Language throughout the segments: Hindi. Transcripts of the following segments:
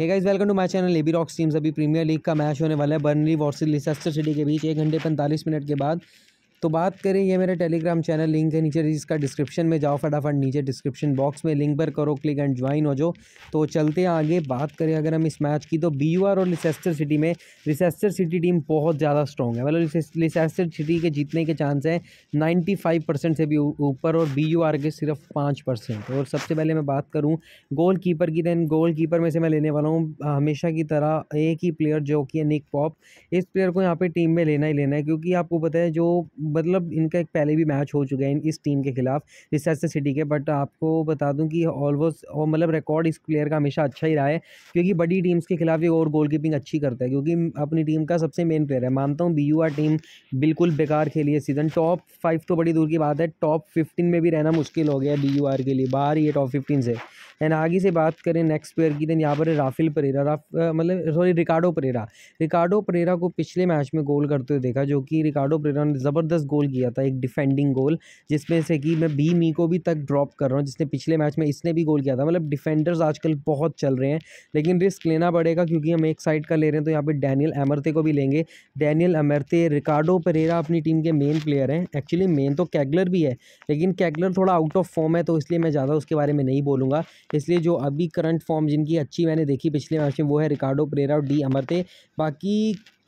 hey guys welcome to my channel लेबी रॉक्स टीम्स अभी प्रीमियर लीग का मैच होने वाला है बर्नली वर्सेस लिसेस्टर सिटी के बीच एक घंटे पैंतालीस मिनट के बाद तो बात करें ये मेरा टेलीग्राम चैनल लिंक है नीचे इसका डिस्क्रिप्शन में जाओ फटाफट नीचे डिस्क्रिप्शन बॉक्स में लिंक पर करो क्लिक एंड ज्वाइन हो जाओ तो चलते हैं आगे बात करें अगर हम इस मैच की तो बी और लिसेस्टर सिटी में लिसेस्टर सिटी टीम बहुत ज़्यादा स्ट्रॉन्ग है मतलब लिसेस्टर सिटी के जीतने के चांस हैं नाइन्टी फाइव परसेंट से भी ऊपर और बी के सिर्फ पाँच परसेंट और सबसे पहले मैं बात करूँ गोल कीपर की दैन गोल कीपर में से मैं लेने वाला हूँ हमेशा की तरह एक ही प्लेयर जो कि है निक पॉप इस प्लेयर को यहाँ पर टीम में लेना ही लेना है क्योंकि आपको पता है जो मतलब इनका एक पहले भी मैच हो चुका है इस टीम के खिलाफ ऐसे सिटी के बट आपको बता दूं कि ऑलमोस्ट और मतलब रिकॉर्ड इस प्लेयर का हमेशा अच्छा ही रहा है क्योंकि बड़ी टीम्स के खिलाफ ये और गोल कीपिंग अच्छी करता है क्योंकि अपनी टीम का सबसे मेन प्लेयर है मानता हूँ बी टीम बिल्कुल बेकार खेली है सीज़न टॉप फाइव तो बड़ी दूर की बात है टॉप फिफ्टीन में भी रहना मुश्किल हो गया है बी के लिए बाहर ये टॉप फिफ्टीन से एंड आगे से बात करें नेक्स्ट प्लेयर की देन यहाँ पर राफेल परेरा राफ मतलब sorry Ricardo Pereira Ricardo Pereira को पिछले मैच में गोल करते हुए देखा जो कि रिकार्डो परेरा ने ज़बरदस्त गोल किया था एक डिफेंडिंग गोल जिसमें से कि मैं बी मी को भी तक ड्रॉप कर रहा हूँ जिसने पिछले मैच में इसने भी गोल किया था मतलब डिफेंडर्स आजकल बहुत चल रहे हैं लेकिन रिस्क लेना पड़ेगा क्योंकि हम एक साइड का ले रहे हैं तो यहाँ पर डैनियल एमरते को भी लेंगे डैनियल एमरते रिकार्डो परेरा अपनी टीम के मेन प्लेयर हैं एक्चुअली मेन तो कैगलर भी है लेकिन कैगलर थोड़ा आउट ऑफ फॉर्म है तो इसलिए मैं ज़्यादा उसके बारे में नहीं बोलूँगा इसलिए जो अभी करंट फॉर्म जिनकी अच्छी मैंने देखी पिछले मैच में वो है रिकार्डो प्रेरा और डी अमरते बाकी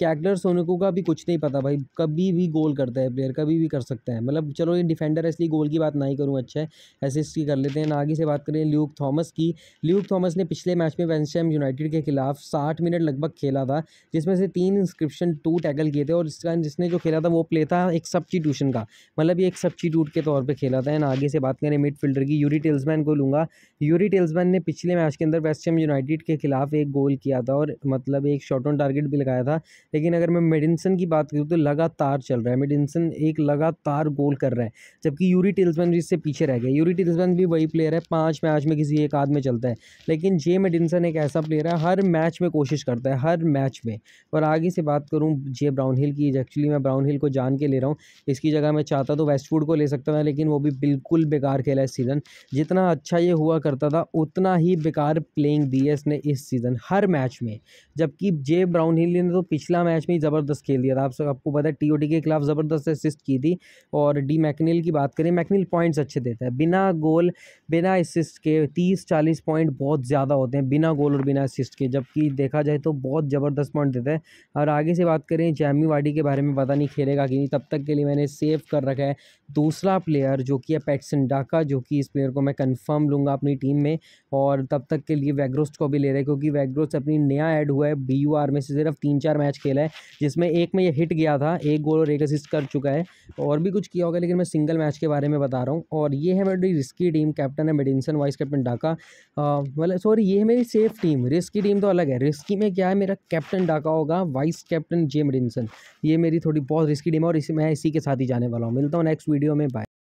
कि एडलर का भी कुछ नहीं पता भाई कभी भी गोल करता है प्लेयर कभी भी कर सकता है मतलब चलो ये डिफेंडर है इसलिए गोल की बात ना ही करूँ अच्छा है असिस्ट की कर लेते हैं ना आगे से बात करें ल्यूक थॉमस की ल्यूक थॉमस ने पिछले मैच में वेंसम यूनाइटेड के खिलाफ साठ मिनट लगभग खेला था जिसमें से तीन इंस्क्रिप्शन टू टैकल किए थे और इसका जिसने जो खेला था वो प्ले था एक सब्सटीट्यूशन का मतलब ये एक सब्सटीट्यूट के तौर पर खेला था एंड आगे से बात करें मिड फील्डर की यूरी टेल्समैन को लूँगा यूरी टेल्समैन ने पिछले मैच के अंदर वेस्टम यूनाइटेड के खिलाफ एक गोल किया था और मतलब एक शॉट ऑन टारगेट भी लगाया था लेकिन अगर मैं मेडिसन की बात करूँ तो लगातार चल रहा है मेडिसन एक लगातार गोल कर रहा है जबकि यूरी टिल्समैन भी इससे पीछे रह गया यूरी टिल्समैन भी वही प्लेयर है पाँच मैच में किसी एक आध में चलता है लेकिन जे मेडिसन एक ऐसा प्लेयर है हर मैच में कोशिश करता है हर मैच में और आगे से बात करूँ जे ब्राउन हिल की एक्चुअली मैं ब्राउन हिल को जान के ले रहा हूँ इसकी जगह मैं चाहता तो वेस्टवुड को ले सकता था लेकिन वो भी बिल्कुल बेकार खेला इस सीज़न जितना अच्छा ये हुआ करता था उतना ही बेकार प्लेइंग दी है इसने इस सीज़न हर मैच में जबकि जे ब्राउन हिल ने तो पिछला पिछला मैच में ही ज़बरदस्त खेल दिया था आप सब आपको पता है टी के खिलाफ ज़बरदस्त असिस्ट की थी और डी मैकनील की बात करें मैकनील पॉइंट्स अच्छे देता है बिना गोल बिना असिस्ट के तीस चालीस पॉइंट बहुत ज़्यादा होते हैं बिना गोल और बिना असिस्ट के जबकि देखा जाए तो बहुत ज़बरदस्त पॉइंट देता है और आगे से बात करें जैमी वाडी के बारे में पता नहीं खेलेगा कि नहीं तब तक के लिए मैंने सेव कर रखा है दूसरा प्लेयर जो कि है पैटसन डाका जो कि इस प्लेयर को मैं कन्फर्म लूँगा अपनी टीम में और तब तक के लिए वैग्रोस्ट को भी ले रहे हैं क्योंकि वैग्रोस्ट अपनी नया ऐड हुआ है बी में से सिर्फ तीन चार मैच खेला है जिसमें एक में ये हिट गया था एक गोल और एक असिस्ट कर चुका है और भी कुछ किया होगा लेकिन मैं सिंगल मैच के बारे में बता रहा हूँ और ये है मेरी रिस्की टीम कैप्टन है मेडिनसन वाइस कैप्टन डाका मतलब सॉरी ये है मेरी सेफ टीम रिस्की टीम तो अलग है रिस्की में क्या है मेरा कैप्टन डाका होगा वाइस कैप्टन जे मेडिनसन ये मेरी थोड़ी बहुत रिस्की टीम है और इसी मैं इसी के साथ ही जाने वाला हूँ मिलता हूँ नेक्स्ट वीडियो में बाय